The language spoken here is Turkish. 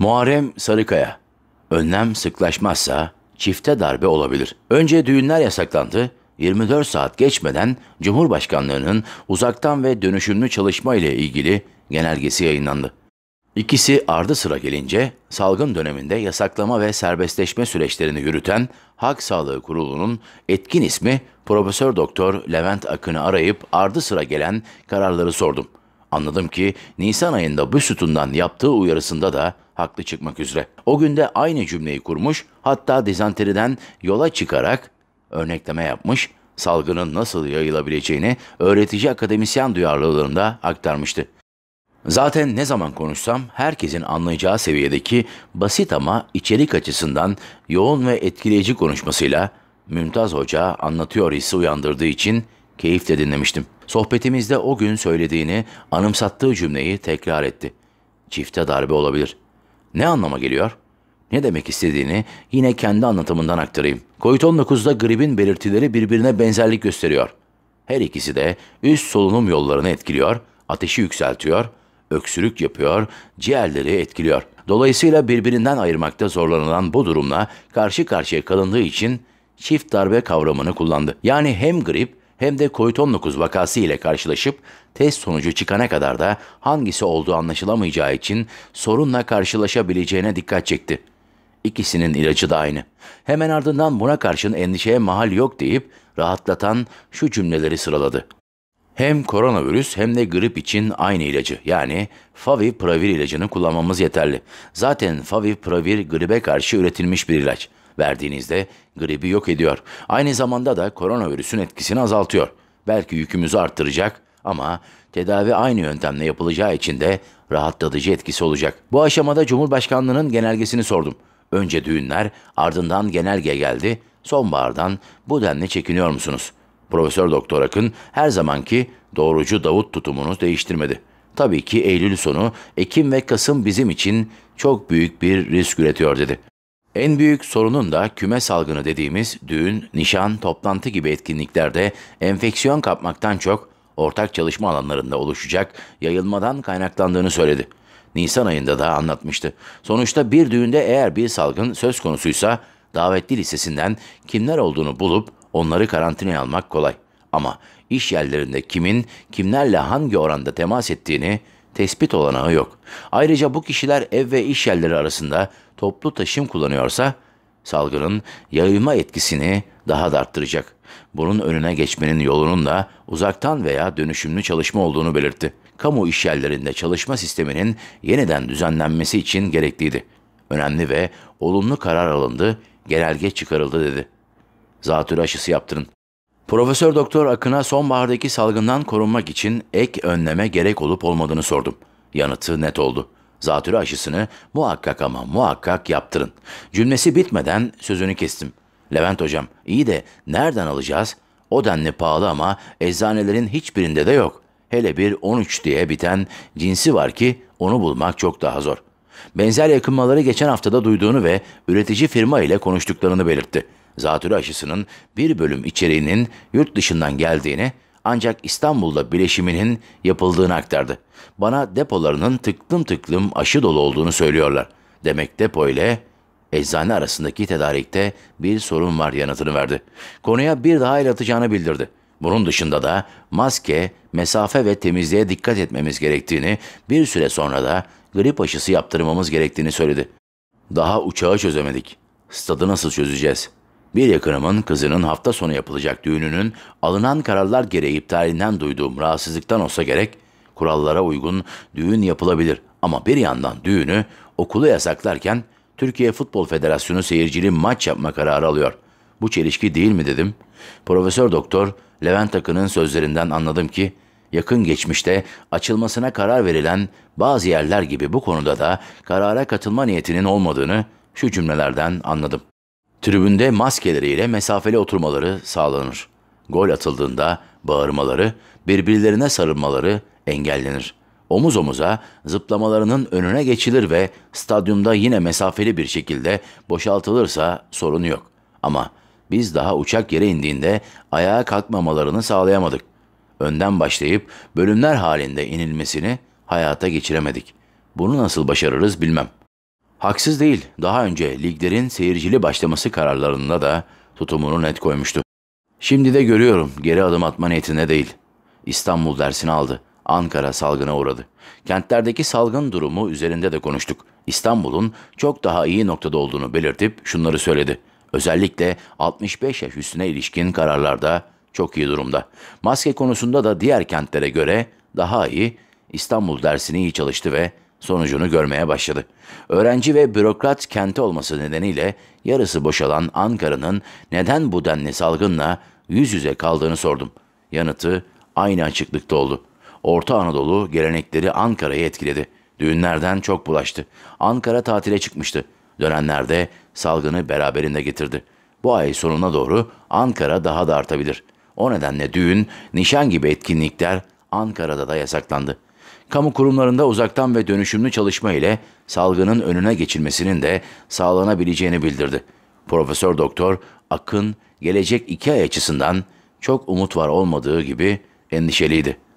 Muharrem Sarıkaya. Önlem sıklaşmazsa çifte darbe olabilir. Önce düğünler yasaklandı. 24 saat geçmeden Cumhurbaşkanlığının uzaktan ve dönüşümlü çalışma ile ilgili genelgesi yayınlandı. İkisi ardı sıra gelince salgın döneminde yasaklama ve serbestleşme süreçlerini yürüten Halk Sağlığı Kurulu'nun etkin ismi Profesör Doktor Levent Akın'ı arayıp ardı sıra gelen kararları sordum. Anladım ki Nisan ayında bu sütundan yaptığı uyarısında da haklı çıkmak üzere. O günde aynı cümleyi kurmuş, hatta dizanteriden yola çıkarak örnekleme yapmış, salgının nasıl yayılabileceğini öğretici akademisyen duyarlılığında aktarmıştı. Zaten ne zaman konuşsam herkesin anlayacağı seviyedeki basit ama içerik açısından yoğun ve etkileyici konuşmasıyla Mümtaz Hoca anlatıyor hissi uyandırdığı için Keyifle dinlemiştim. Sohbetimizde o gün söylediğini, anımsattığı cümleyi tekrar etti. Çifte darbe olabilir. Ne anlama geliyor? Ne demek istediğini yine kendi anlatımından aktarayım. COVID-19'da gripin belirtileri birbirine benzerlik gösteriyor. Her ikisi de üst solunum yollarını etkiliyor, ateşi yükseltiyor, öksürük yapıyor, ciğerleri etkiliyor. Dolayısıyla birbirinden ayırmakta zorlanılan bu durumla karşı karşıya kalındığı için çift darbe kavramını kullandı. Yani hem grip hem de COVID-19 vakası ile karşılaşıp test sonucu çıkana kadar da hangisi olduğu anlaşılamayacağı için sorunla karşılaşabileceğine dikkat çekti. İkisinin ilacı da aynı. Hemen ardından buna karşın endişeye mahal yok deyip rahatlatan şu cümleleri sıraladı. Hem koronavirüs hem de grip için aynı ilacı yani Favipravir ilacını kullanmamız yeterli. Zaten Favipravir gribe karşı üretilmiş bir ilaç. Verdiğinizde gribi yok ediyor. Aynı zamanda da koronavirüsün etkisini azaltıyor. Belki yükümüzü arttıracak ama tedavi aynı yöntemle yapılacağı için de rahatlatıcı etkisi olacak. Bu aşamada Cumhurbaşkanlığının genelgesini sordum. Önce düğünler, ardından genelge geldi. Sonbahardan bu denli çekiniyor musunuz? Profesör Doktor Akın her zamanki doğrucu Davut tutumunu değiştirmedi. Tabii ki Eylül sonu, Ekim ve Kasım bizim için çok büyük bir risk üretiyor dedi. En büyük sorunun da küme salgını dediğimiz düğün, nişan, toplantı gibi etkinliklerde enfeksiyon kapmaktan çok ortak çalışma alanlarında oluşacak yayılmadan kaynaklandığını söyledi. Nisan ayında da anlatmıştı. Sonuçta bir düğünde eğer bir salgın söz konusuysa davetli listesinden kimler olduğunu bulup onları karantinaya almak kolay. Ama iş yerlerinde kimin kimlerle hangi oranda temas ettiğini tespit olanağı yok. Ayrıca bu kişiler ev ve iş yerleri arasında toplu taşım kullanıyorsa salgının yayılma etkisini daha da arttıracak. Bunun önüne geçmenin yolunun da uzaktan veya dönüşümlü çalışma olduğunu belirtti. Kamu iş yerlerinde çalışma sisteminin yeniden düzenlenmesi için gerekliydi. Önemli ve olumlu karar alındı, genelge çıkarıldı dedi. Zatürre aşısı yaptırın. Profesör Doktor Akın'a sonbahardaki salgından korunmak için ek önleme gerek olup olmadığını sordum. Yanıtı net oldu. Zatürre aşısını muhakkak ama muhakkak yaptırın. Cümlesi bitmeden sözünü kestim. Levent hocam iyi de nereden alacağız? O denli pahalı ama eczanelerin hiçbirinde de yok. Hele bir 13 diye biten cinsi var ki onu bulmak çok daha zor. Benzer yakınmaları geçen haftada duyduğunu ve üretici firma ile konuştuklarını belirtti zatürre aşısının bir bölüm içeriğinin yurt dışından geldiğini ancak İstanbul'da bileşiminin yapıldığını aktardı. Bana depolarının tıklım tıklım aşı dolu olduğunu söylüyorlar. Demek depo ile eczane arasındaki tedarikte bir sorun var yanıtını verdi. Konuya bir daha el atacağını bildirdi. Bunun dışında da maske, mesafe ve temizliğe dikkat etmemiz gerektiğini, bir süre sonra da grip aşısı yaptırmamız gerektiğini söyledi. Daha uçağı çözemedik. Stadı nasıl çözeceğiz?'' Bir yakınımın kızının hafta sonu yapılacak düğününün alınan kararlar gereği iptalinden duyduğum rahatsızlıktan olsa gerek, kurallara uygun düğün yapılabilir ama bir yandan düğünü okulu yasaklarken Türkiye Futbol Federasyonu seyircili maç yapma kararı alıyor. Bu çelişki değil mi dedim. Profesör Doktor Levent Akın'ın sözlerinden anladım ki yakın geçmişte açılmasına karar verilen bazı yerler gibi bu konuda da karara katılma niyetinin olmadığını şu cümlelerden anladım. Tribünde maskeleriyle mesafeli oturmaları sağlanır. Gol atıldığında bağırmaları, birbirlerine sarılmaları engellenir. Omuz omuza zıplamalarının önüne geçilir ve stadyumda yine mesafeli bir şekilde boşaltılırsa sorun yok. Ama biz daha uçak yere indiğinde ayağa kalkmamalarını sağlayamadık. Önden başlayıp bölümler halinde inilmesini hayata geçiremedik. Bunu nasıl başarırız bilmem.'' Haksız değil, daha önce liglerin seyircili başlaması kararlarında da tutumunu net koymuştu. Şimdi de görüyorum geri adım atma niyetinde değil. İstanbul dersini aldı. Ankara salgına uğradı. Kentlerdeki salgın durumu üzerinde de konuştuk. İstanbul'un çok daha iyi noktada olduğunu belirtip şunları söyledi. Özellikle 65 yaş üstüne ilişkin kararlarda çok iyi durumda. Maske konusunda da diğer kentlere göre daha iyi. İstanbul dersini iyi çalıştı ve sonucunu görmeye başladı. Öğrenci ve bürokrat kenti olması nedeniyle yarısı boşalan Ankara'nın neden bu denli salgınla yüz yüze kaldığını sordum. Yanıtı aynı açıklıkta oldu. Orta Anadolu gelenekleri Ankara'yı etkiledi. Düğünlerden çok bulaştı. Ankara tatile çıkmıştı. Dönenlerde salgını beraberinde getirdi. Bu ay sonuna doğru Ankara daha da artabilir. O nedenle düğün, nişan gibi etkinlikler Ankara'da da yasaklandı.'' Kamu kurumlarında uzaktan ve dönüşümlü çalışma ile salgının önüne geçilmesinin de sağlanabileceğini bildirdi. Profesör Doktor Akın gelecek iki ay açısından çok umut var olmadığı gibi endişeliydi.